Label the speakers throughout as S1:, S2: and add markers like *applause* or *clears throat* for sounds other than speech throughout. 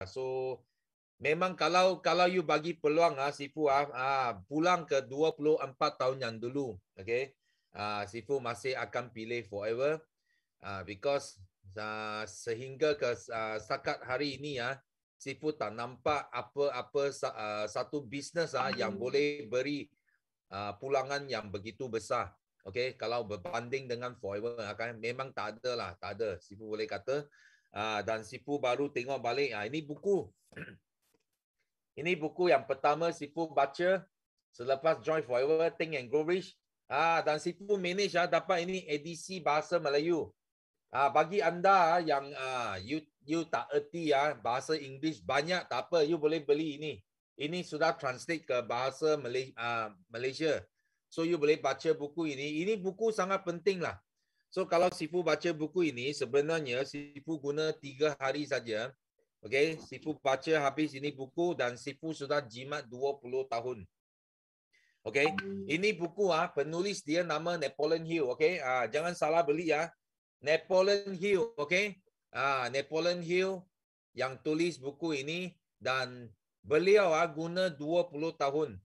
S1: Ah, so memang kalau kalau you bagi peluang ah sifu ah, ah pulang ke 24 tahun yang dulu, okay? Ah sifu masih akan pilih forever. Ah because ah, sehingga ke ah, sakat hari ini ah sifu tak nampak apa-apa ah, satu bisnes ah yang hmm. boleh beri ah, pulangan yang begitu besar. Okey, kalau berbanding dengan forever akan ah, memang tak ada lah, tak ada. Sifu boleh kata Ah dan sipu baru tengok balik ha, ini buku *clears throat* ini buku yang pertama sipu baca selepas join forever think and grow rich ah, ha, dan sipu manage ha, dapat ini edisi bahasa Melayu ha, bagi anda yang ha, you, you tak erti ha, bahasa English banyak tak apa you boleh beli ini ini sudah translate ke bahasa Malaysia. So you boleh baca buku ini. Ini buku sangat penting lah. So kalau Sifu baca buku ini sebenarnya Sifu guna tiga hari saja. Okay, Sifu baca habis ini buku dan Sifu sudah jimat 20 tahun. Okay, hmm. ini buku ah penulis dia nama Napoleon Hill. Okay, ah jangan salah beli ya. Napoleon Hill. Okay, ah Napoleon Hill yang tulis buku ini dan beliau ah guna 20 tahun.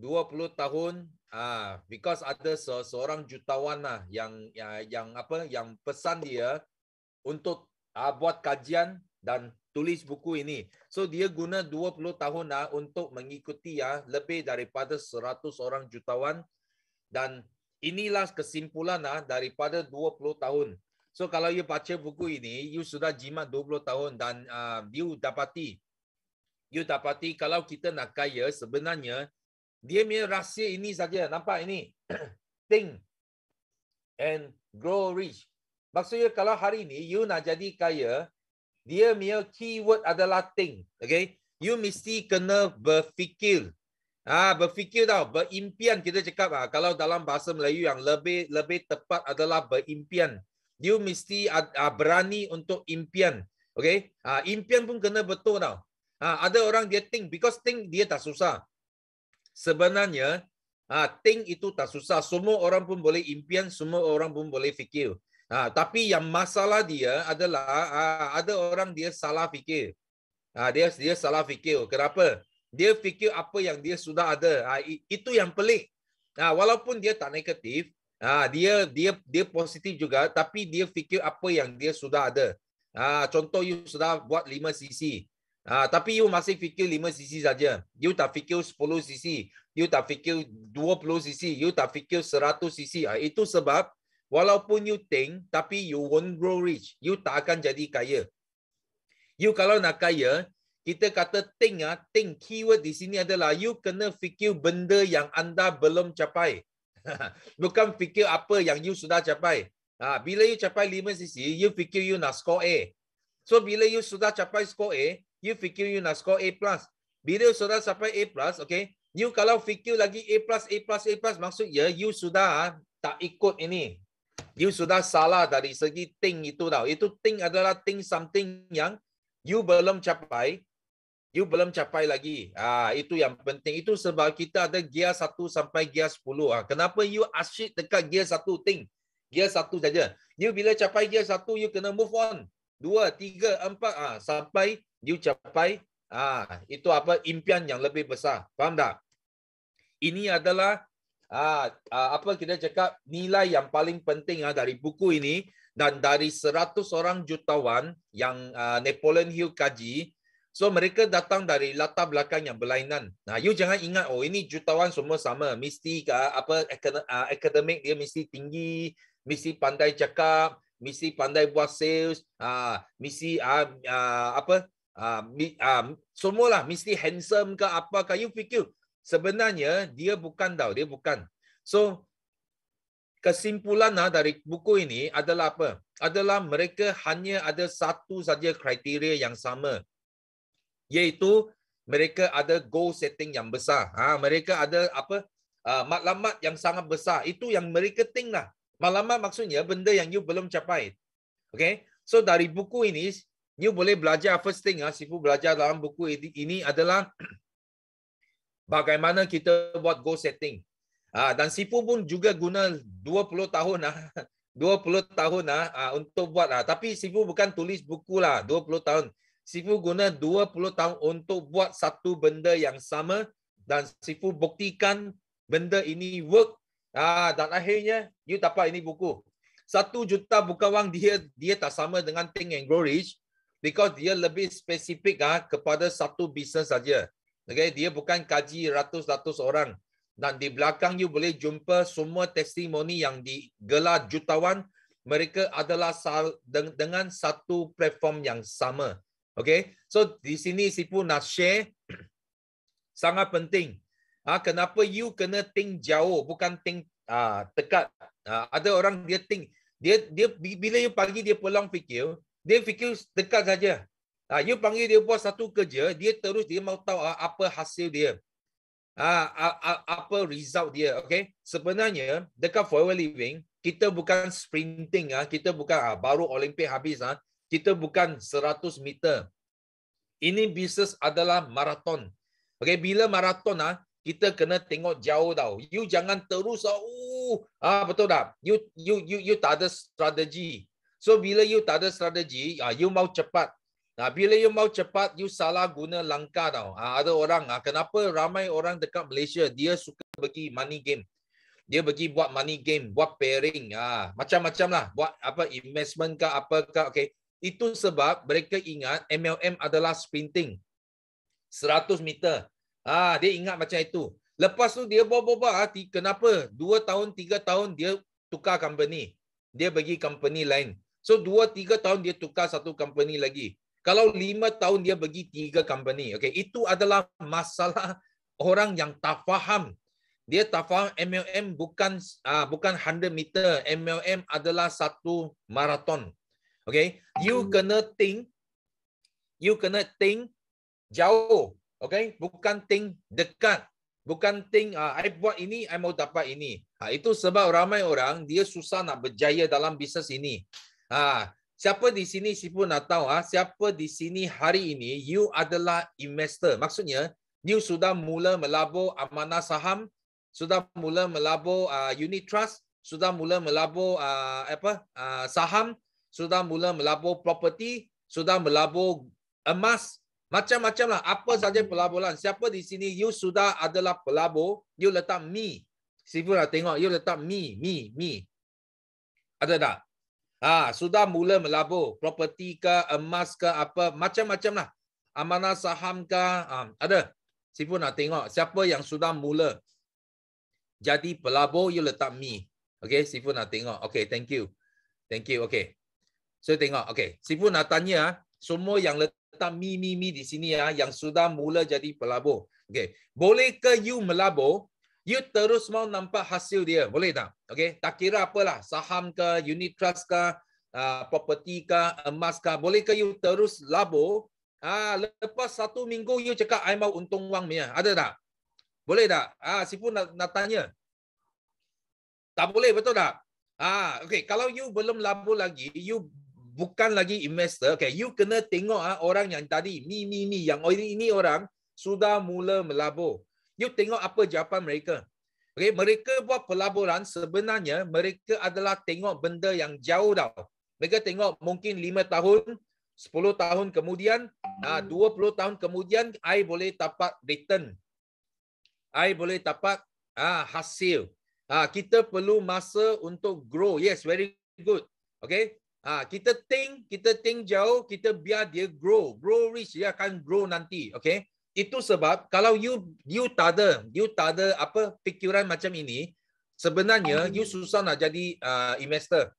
S1: 20 tahun ah because ada se- seorang jutawan lah yang yang, yang apa yang pesan dia untuk ah, buat kajian dan tulis buku ini. So dia guna 20 tahun lah untuk mengikuti ya lebih daripada 100 orang jutawan dan inilah kesimpulan lah daripada 20 tahun. So kalau you baca buku ini, you sudah jimat 20 tahun dan uh, you dapati you dapati kalau kita nak kaya sebenarnya dia punya rahsia ini saja nampak ini think *clears throat* and grow rich maksudnya kalau hari ini you nak jadi kaya dia punya keyword adalah think okay you mesti kena berfikir ah ha, berfikir tau berimpian kita cakap ah ha, kalau dalam bahasa Melayu yang lebih lebih tepat adalah berimpian you mesti uh, berani untuk impian okay ha, impian pun kena betul tau Ha, ada orang dia think because think dia tak susah sebenarnya ha, think itu tak susah. Semua orang pun boleh impian, semua orang pun boleh fikir. Ha, tapi yang masalah dia adalah ha, ada orang dia salah fikir. Ha, dia dia salah fikir. Kenapa? Dia fikir apa yang dia sudah ada. Ha, itu yang pelik. Ha, walaupun dia tak negatif, ha, dia dia dia positif juga. Tapi dia fikir apa yang dia sudah ada. Ha, contoh, you sudah buat 5 sisi. Ha, tapi you masih fikir 5 cc saja. You tak fikir 10 cc. You tak fikir 20 cc. You tak fikir 100 cc. Ha, itu sebab walaupun you think, tapi you won't grow rich. You tak akan jadi kaya. You kalau nak kaya, kita kata think, ah, think keyword di sini adalah you kena fikir benda yang anda belum capai. *laughs* Bukan fikir apa yang you sudah capai. Ha, bila you capai 5 cc, you fikir you nak score A. So bila you sudah capai score A, you fikir you nak score A plus. Bila sudah sampai A plus, okay, you kalau fikir lagi A plus, A plus, A plus, maksudnya you sudah tak ikut ini. You sudah salah dari segi thing itu tau. Itu thing adalah thing something yang you belum capai. You belum capai lagi. Ah ha, Itu yang penting. Itu sebab kita ada gear 1 sampai gear 10. Ha, kenapa you asyik dekat gear 1 thing? Gear 1 saja. You bila capai gear 1, you kena move on. 2, 3, 4, ah sampai you capai ah itu apa impian yang lebih besar faham tak ini adalah ah, ah apa kita cakap nilai yang paling penting ah, dari buku ini dan dari 100 orang jutawan yang ah, Napoleon Hill kaji so mereka datang dari latar belakang yang berlainan nah you jangan ingat oh ini jutawan semua sama mesti ah, apa ah, akademik dia mesti tinggi mesti pandai cakap mesti pandai buat sales ah mesti ah, ah apa uh, um, semualah mesti handsome ke apa ke you fikir sebenarnya dia bukan tau dia bukan so kesimpulan lah dari buku ini adalah apa adalah mereka hanya ada satu saja kriteria yang sama iaitu mereka ada goal setting yang besar ha, mereka ada apa uh, matlamat yang sangat besar itu yang mereka think lah. Maklumat maksudnya benda yang you belum capai okay so dari buku ini you boleh belajar first thing ah sifu belajar dalam buku ini adalah *clears throat* bagaimana kita buat goal setting. Ah dan sifu pun juga guna 20 tahun ah 20 *laughs* tahun ah, ah untuk buat ah tapi sifu bukan tulis buku lah 20 tahun. Sifu guna 20 tahun untuk buat satu benda yang sama dan sifu buktikan benda ini work ah dan akhirnya you dapat ini buku. Satu juta buka wang dia dia tak sama dengan Think and Grow Rich because dia lebih spesifik ah ha, kepada satu bisnes saja. Okay, dia bukan kaji ratus-ratus orang. Dan di belakang you boleh jumpa semua testimoni yang digelar jutawan. Mereka adalah dengan satu platform yang sama. Okay, so di sini pun nak share *clears throat* sangat penting. Ah, ha, kenapa you kena think jauh, bukan think ah uh, dekat. Uh, ah, ada orang dia think dia dia bila you pagi dia pulang fikir, dia fikir dekat saja. Ha, you panggil dia buat satu kerja, dia terus dia mau tahu ah, apa hasil dia. Ha, apa result dia. Okay? Sebenarnya, dekat forever living, kita bukan sprinting, ah, kita bukan ah, baru Olimpik habis, kita bukan 100 meter. Ini bisnes adalah maraton. Okay, bila maraton, kita kena tengok jauh tau. You jangan terus, oh, ah, betul tak? You, you, you, you tak ada strategi. So bila you tak ada strategi, ah you mau cepat. Nah bila you mau cepat, you salah guna langkah tau. Ah ada orang ah kenapa ramai orang dekat Malaysia dia suka bagi money game. Dia bagi buat money game, buat pairing, ah macam-macam lah, buat apa investment ke apa ke, okay. Itu sebab mereka ingat MLM adalah sprinting. 100 meter. Ah dia ingat macam itu. Lepas tu dia buat-buat, ah, kenapa dua tahun, tiga tahun dia tukar company. Dia bagi company lain. So 2 3 tahun dia tukar satu company lagi. Kalau 5 tahun dia bagi 3 company. Okay, itu adalah masalah orang yang tak faham. Dia tak faham MLM bukan uh, bukan 100 meter. MLM adalah satu maraton. Okay, you hmm. kena think you kena think jauh. Okay, bukan think dekat. Bukan ting uh, ah, I buat ini, I mau dapat ini. Uh, itu sebab ramai orang dia susah nak berjaya dalam bisnes ini. Ha, siapa di sini siapa nak tahu ah siapa di sini hari ini you adalah investor. Maksudnya you sudah mula melabur amanah saham, sudah mula melabur uh, unit trust, sudah mula melabur uh, apa? Uh, saham, sudah mula melabur property, sudah melabur emas, macam-macam lah. Apa saja pelaburan. Siapa di sini, you sudah adalah pelabur, you letak me. Sifu nak tengok, you letak me, me, me. Ada tak? ha, sudah mula melabur properti ke emas ke apa macam-macam lah amanah saham ke ha, ada Sipu nak tengok siapa yang sudah mula jadi pelabur you letak me okey Sipu nak tengok okay thank you thank you okay so tengok okey Sipu nak tanya semua yang letak me me me di sini ya yang sudah mula jadi pelabur okay bolehkah you melabur you terus mau nampak hasil dia. Boleh tak? Okay. Tak kira apalah. Saham ke, unit trust ke, uh, property ke, emas ke. Boleh ke you terus labo? Ah, uh, lepas satu minggu you cakap, I mau untung wang punya. Ada tak? Boleh tak? Ah, uh, Sipu nak, nak tanya. Tak boleh, betul tak? Ah, okay. Kalau you belum labo lagi, you bukan lagi investor. Okay. You kena tengok ah orang yang tadi, ni, ni, ni, yang ini orang, sudah mula melabu. You tengok apa jawapan mereka. Okay, mereka buat pelaburan sebenarnya mereka adalah tengok benda yang jauh tau. Mereka tengok mungkin 5 tahun, 10 tahun kemudian, 20 ah, tahun kemudian, I boleh dapat return. I boleh dapat ah, hasil. Ah, kita perlu masa untuk grow. Yes, very good. Okay. Ha, kita think, kita think jauh, kita biar dia grow. Grow rich, dia akan grow nanti. Okay itu sebab kalau you you tak ada you tak ada apa fikiran macam ini sebenarnya ah. you susah nak jadi uh, investor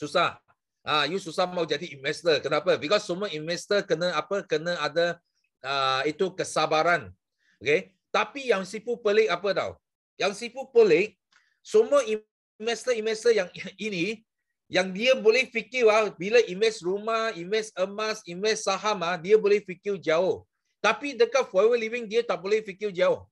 S1: susah ah uh, you susah mau jadi investor kenapa because semua investor kena apa kena ada uh, itu kesabaran okey tapi yang sifu pelik apa tau yang sifu pelik semua investor investor yang *laughs* ini yang dia boleh fikir wah bila invest rumah, invest emas, invest saham, ah, dia boleh fikir jauh. Tapi dekat forever living dia tak boleh fikir jauh.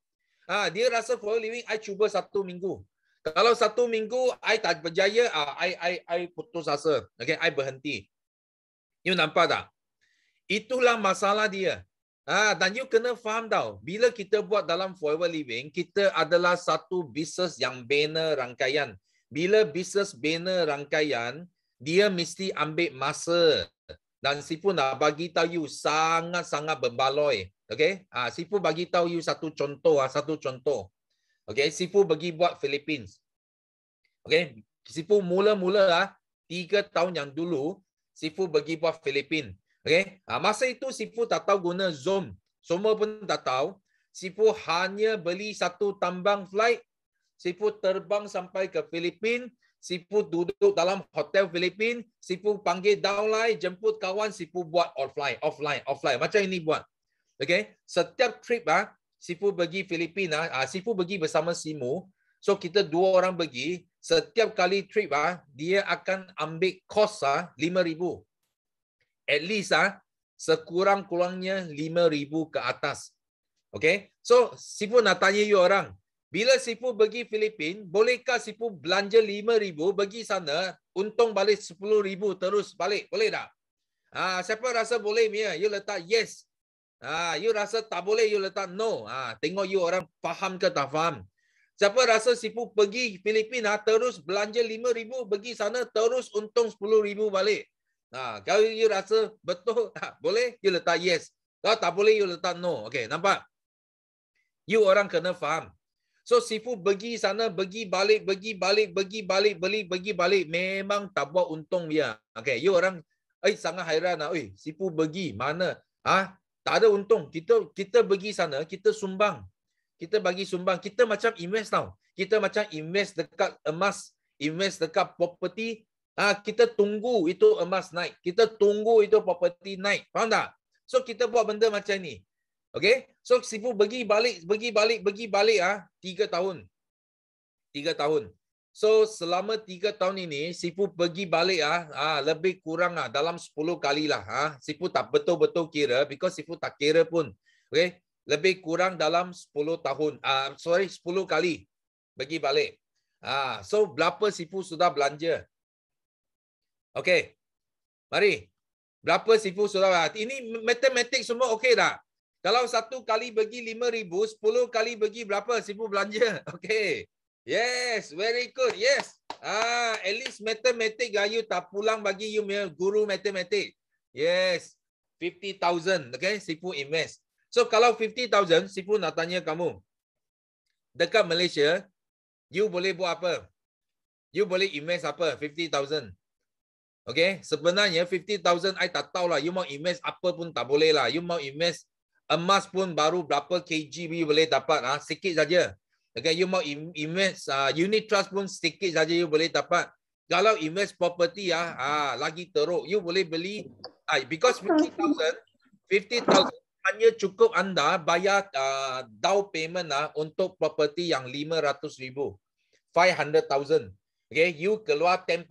S1: Ha, dia rasa forever living I cuba satu minggu. Kalau satu minggu I tak berjaya, ah I I I putus asa. Okay, I berhenti. You nampak tak? Itulah masalah dia. ha, dan you kena faham tau. Bila kita buat dalam forever living, kita adalah satu bisnes yang bina rangkaian. Bila bisnes bina rangkaian, dia mesti ambil masa dan sipu nak bagi tahu you sangat-sangat berbaloi. Okey? Ah uh, sipu bagi tahu you satu contoh ah satu contoh. Okey, sipu bagi buat Philippines. Okey, sipu mula-mula ah tiga tahun yang dulu sipu bagi buat Philippines. Okey? Ah uh, masa itu sipu tak tahu guna Zoom. Semua pun tak tahu. Sipu hanya beli satu tambang flight. Sipu terbang sampai ke Philippines sipu duduk dalam hotel Filipin, sipu panggil downline, jemput kawan, sipu buat offline, offline, offline. Macam ini buat. Okay? Setiap trip, ah, sipu pergi Filipin, ah, ah sipu pergi bersama Simu. So, kita dua orang pergi. Setiap kali trip, ah, dia akan ambil kos ah, RM5,000. At least, ah, sekurang-kurangnya RM5,000 ke atas. Okay? So, sipu nak tanya you orang, bila sifu pergi Filipin, bolehkah sifu belanja 5000 pergi sana, untung balik 10000 terus balik, boleh tak? Ha, siapa rasa boleh Mia? You letak yes. Ha, you rasa tak boleh, you letak no. Ha, tengok you orang faham ke tak faham. Siapa rasa sifu pergi Filipin ha, terus belanja 5000 pergi sana terus untung 10000 balik. Ha, kalau you rasa betul *laughs* ha, boleh, you letak yes. Kalau tak boleh, you letak no. Okay, nampak? You orang kena faham. So sifu pergi sana, pergi balik, pergi balik, pergi balik, beli, pergi balik. Memang tak buat untung dia. Okay, you orang eh, sangat hairan. Eh, sifu pergi mana? Ah, ha? Tak ada untung. Kita kita pergi sana, kita sumbang. Kita bagi sumbang. Kita macam invest tau. Kita macam invest dekat emas, invest dekat property. Ah, ha? Kita tunggu itu emas naik. Kita tunggu itu property naik. Faham tak? So kita buat benda macam ni. Okay, so sifu pergi balik, pergi balik, pergi balik ah tiga tahun, tiga tahun. So selama tiga tahun ini sifu pergi balik ah ah lebih kurang ah dalam sepuluh kali lah ah sifu tak betul betul kira, because sifu tak kira pun. Okay, lebih kurang dalam sepuluh tahun ah sorry sepuluh kali pergi balik. Ah, so berapa sifu sudah belanja? Okay, mari berapa sifu sudah ah, ini matematik semua okay dah? Kalau satu kali bagi lima ribu, sepuluh kali bagi berapa? Sibu belanja. *laughs* Okay. Yes, very good. Yes. Ah, at least matematik lah you tak pulang bagi you punya guru matematik. Yes. fifty thousand, Okay, sibu invest. So, kalau 50,000, sibu nak tanya kamu. Dekat Malaysia, you boleh buat apa? You boleh invest apa? Fifty thousand, Okay, sebenarnya 50,000, I tak tahu lah. You mau invest apa pun tak boleh lah. You mau invest emas pun baru berapa kg we boleh dapat ah ha? sikit saja okay you mau invest uh, unit trust pun sikit saja you boleh dapat kalau invest property ah ha, lagi teruk you boleh beli ah ha, because 50000 50000 hanya cukup anda bayar uh, down payment ah untuk property yang 500000 500000 okay you keluar 10%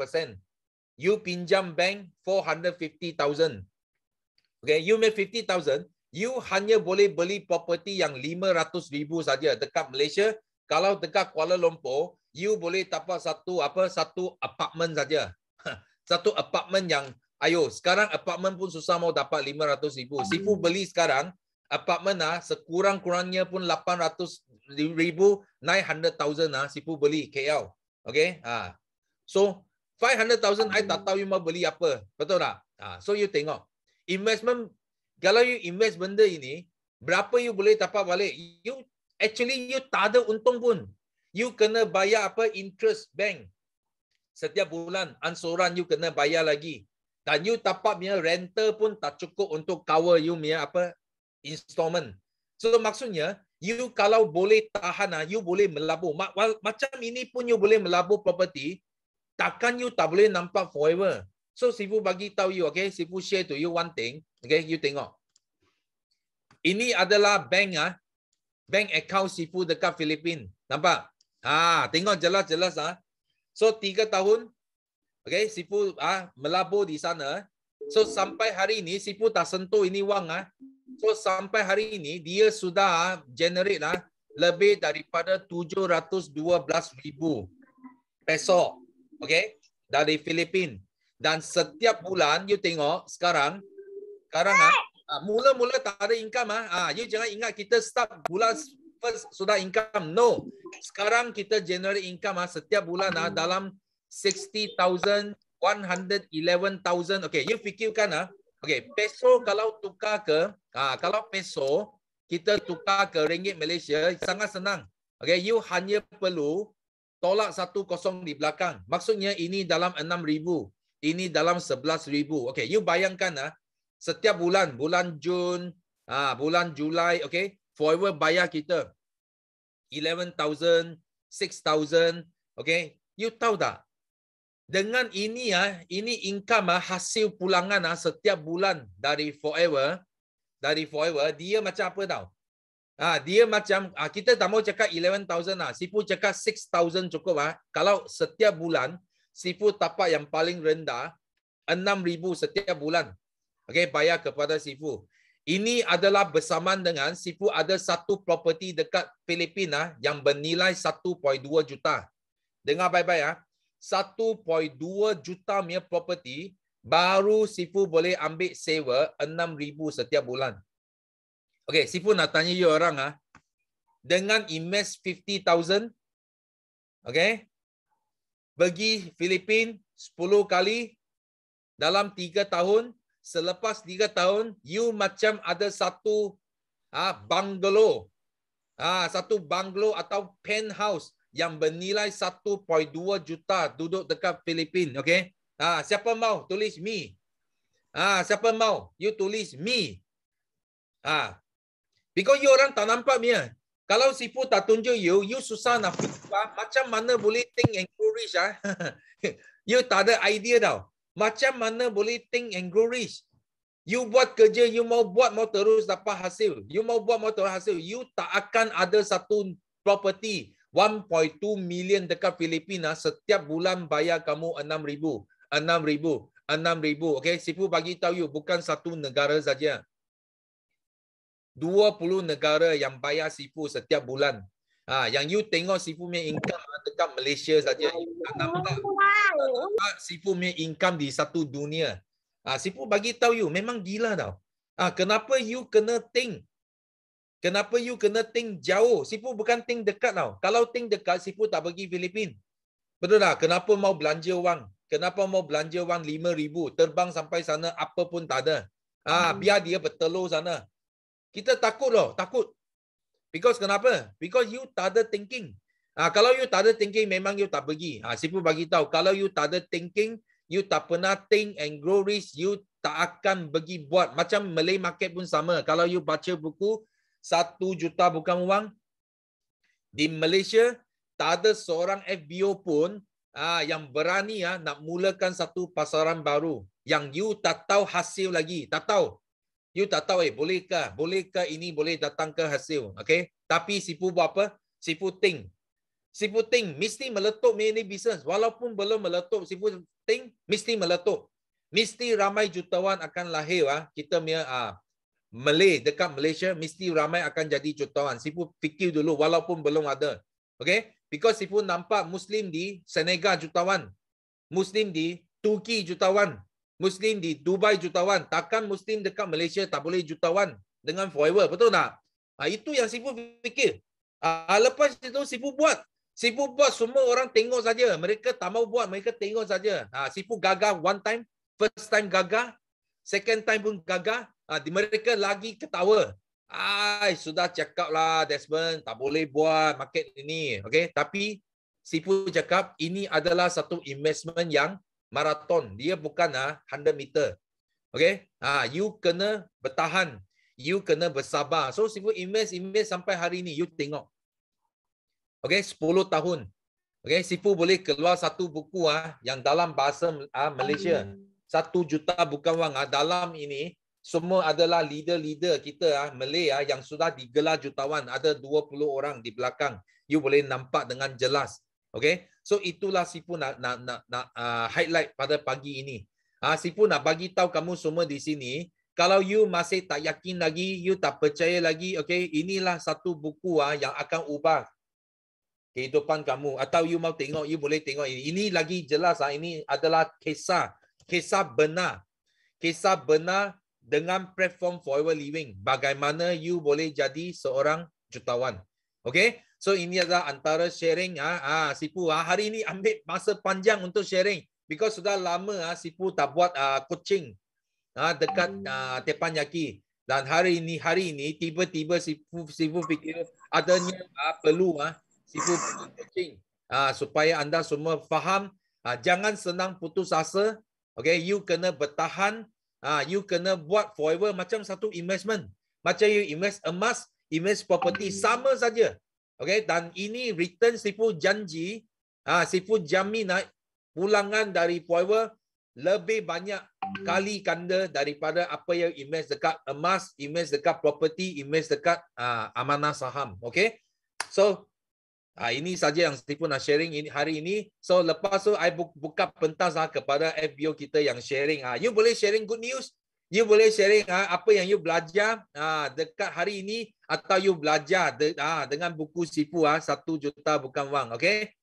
S1: you pinjam bank 450000 okay you make 50000 you hanya boleh beli property yang 500,000 saja dekat Malaysia. Kalau dekat Kuala Lumpur, you boleh dapat satu apa satu apartment saja. *laughs* Satu apartment yang ayo sekarang apartment pun susah mau dapat 500,000. Hmm. Sifu beli sekarang apartment ah sekurang-kurangnya pun 800,000 900,000 ah sifu beli KL. Okay, Ah. So 500,000 I tak tahu you mau beli apa. Betul tak? Ah, so you tengok. Investment kalau you invest benda ini, berapa you boleh tapak balik? You actually you tak ada untung pun. You kena bayar apa interest bank. Setiap bulan ansuran you kena bayar lagi. Dan you tapak punya rental pun tak cukup untuk cover you punya apa installment. So maksudnya, you kalau boleh tahan, ah, you boleh melabur. Macam ini pun you boleh melabur property, takkan you tak boleh nampak forever. So sifu bagi tahu you, okay? Sifu share to you one thing, okay? You tengok. Ini adalah bank ah, bank account sifu dekat Filipin. Nampak? Ah, tengok jelas-jelas ah. So tiga tahun, okay? Sifu ah melabur di sana. So sampai hari ini sifu tak sentuh ini wang ah. So sampai hari ini dia sudah ah, generate lah lebih daripada tujuh ratus dua belas ribu peso. Okay? Dari Filipina. Dan setiap bulan, you tengok sekarang, sekarang ah, ah, mula-mula tak ada income ah. ah. You jangan ingat kita start bulan first sudah income. No. Sekarang kita generate income ah setiap bulan ah dalam eleven thousand, Okay, you fikirkan ah. Okay, peso kalau tukar ke, ah kalau peso kita tukar ke ringgit Malaysia sangat senang. Okay, you hanya perlu tolak satu kosong di belakang. Maksudnya ini dalam enam ribu ini dalam 11000 Okay, you bayangkan ah setiap bulan bulan jun ah bulan julai okay forever bayar kita 11000 6000 okay you tahu tak dengan ini ah ini income ah hasil pulangan ah setiap bulan dari forever dari forever dia macam apa tau Ah dia macam ah kita tak mau cakap 11000 lah. Sipu cakap 6000 cukup ah. Kalau setiap bulan sifu tapak yang paling rendah enam ribu setiap bulan. okay bayar kepada sifu. Ini adalah bersamaan dengan sifu ada satu property dekat Filipina ah, yang bernilai 1.2 juta. Dengar baik-baik ya. Ah. 1.2 juta punya property baru sifu boleh ambil sewa 6000 setiap bulan. Okey, sifu nak tanya you orang ah. Dengan invest 50000 okey, pergi Filipin 10 kali dalam 3 tahun. Selepas 3 tahun, you macam ada satu ah ha, banglo. Ah ha, satu banglo atau penthouse yang bernilai 1.2 juta duduk dekat Filipin, okay Ah ha, siapa mau tulis me? Ah ha, siapa mau? You tulis me. Ah ha. Because you orang tak nampak dia kalau sifu tak tunjuk you, you susah nak fikir. Macam mana boleh think and grow rich? Ah? *laughs* you tak ada idea tau. Macam mana boleh think and grow rich? You buat kerja, you mau buat, mau terus dapat hasil. You mau buat, mau terus hasil. You tak akan ada satu property 1.2 million dekat Filipina setiap bulan bayar kamu 6,000. 6,000. 6,000. Okay, sifu bagi tahu you, bukan satu negara saja. 20 negara yang bayar sifu setiap bulan. Ha, yang you tengok sifu punya income ha, dekat Malaysia saja. Ya, you tak ya, sifu punya income di satu dunia. Ha, sifu bagi tahu you, memang gila tau. Ha, kenapa you kena think? Kenapa you kena think jauh? Sifu bukan think dekat tau. Kalau think dekat, sifu tak bagi Filipin. Betul tak? Kenapa mau belanja wang? Kenapa mau belanja wang RM5,000? Terbang sampai sana, apa pun tak ada. Ha, hmm. biar dia bertelur sana. Kita takut loh, takut. Because kenapa? Because you tak ada thinking. Ah, kalau you tak ada thinking, memang you tak pergi. Ah, Sipu bagi tahu, kalau you tak ada thinking, you tak pernah think and grow rich, you tak akan pergi buat. Macam Malay Market pun sama. Kalau you baca buku, satu juta bukan wang Di Malaysia, tak ada seorang FBO pun ah, yang berani ah, nak mulakan satu pasaran baru. Yang you tak tahu hasil lagi. Tak tahu. You tak tahu eh, bolehkah? Bolehkah ini boleh datang ke hasil? Okay? Tapi sipu buat apa? Sipu ting, Sipu ting mesti meletup ni ni bisnes. Walaupun belum meletup, sipu ting mesti meletup. Mesti ramai jutawan akan lahir. lah Kita punya ah, Malay, dekat Malaysia, mesti ramai akan jadi jutawan. Sipu fikir dulu, walaupun belum ada. Okay? Because sipu nampak Muslim di Senegal jutawan. Muslim di Turki jutawan. Muslim di Dubai jutawan. Takkan Muslim dekat Malaysia tak boleh jutawan dengan forever. Betul tak? Ha, itu yang sifu fikir. Ha, lepas itu sifu buat. Sifu buat semua orang tengok saja. Mereka tak mau buat. Mereka tengok saja. Ha, sifu gagah one time. First time gagah. Second time pun gagah. Ha, di mereka lagi ketawa. Ay, sudah cakap lah Desmond. Tak boleh buat market ini. Okay? Tapi sifu cakap ini adalah satu investment yang maraton. Dia bukan ah 100 meter. Okay? Ha, you kena bertahan. You kena bersabar. So, simple invest, invest sampai hari ini. You tengok. Okay? 10 tahun. Okay? Sifu boleh keluar satu buku ah yang dalam bahasa ah, Malaysia. Satu juta bukan wang. Ah. Dalam ini, semua adalah leader-leader kita ah, Malay ah, yang sudah digelar jutawan. Ada 20 orang di belakang. You boleh nampak dengan jelas. Okay? So itulah Sipu nak nak nak, nak uh, highlight pada pagi ini. Ah uh, pun nak bagi tahu kamu semua di sini, kalau you masih tak yakin lagi, you tak percaya lagi, okay, inilah satu buku ah uh, yang akan ubah kehidupan kamu. Atau you mau tengok, you boleh tengok ini. Ini lagi jelas ah uh, ini adalah kisah kisah benar. Kisah benar dengan platform Forever Living. Bagaimana you boleh jadi seorang jutawan. Okay? So ini adalah antara sharing ah ha, ha, sipu ah ha. hari ini ambil masa panjang untuk sharing because sudah lama ah ha, sipu tak buat ah ha, coaching ah ha, dekat ah ha, tepan dan hari ini hari ini tiba-tiba sipu sipu fikir adanya ah ha, perlu ah ha, sipu coaching ah ha, supaya anda semua faham ah ha, jangan senang putus asa okay you kena bertahan ah ha, you kena buat forever macam satu investment macam you invest emas invest property sama saja Okey dan ini return sifu janji ah sifu jaminat pulangan dari forever lebih banyak kali ganda daripada apa yang image dekat emas, image dekat property, image dekat uh, amanah saham. Okey. So uh, ini saja yang sifu nak sharing ini hari ini. So lepas tu I buka pentas uh, kepada FBO kita yang sharing. Ah you boleh sharing good news you boleh sharing ha, apa yang you belajar ha, dekat hari ini atau you belajar de, ha, dengan buku sipu ha, satu juta bukan wang. Okay?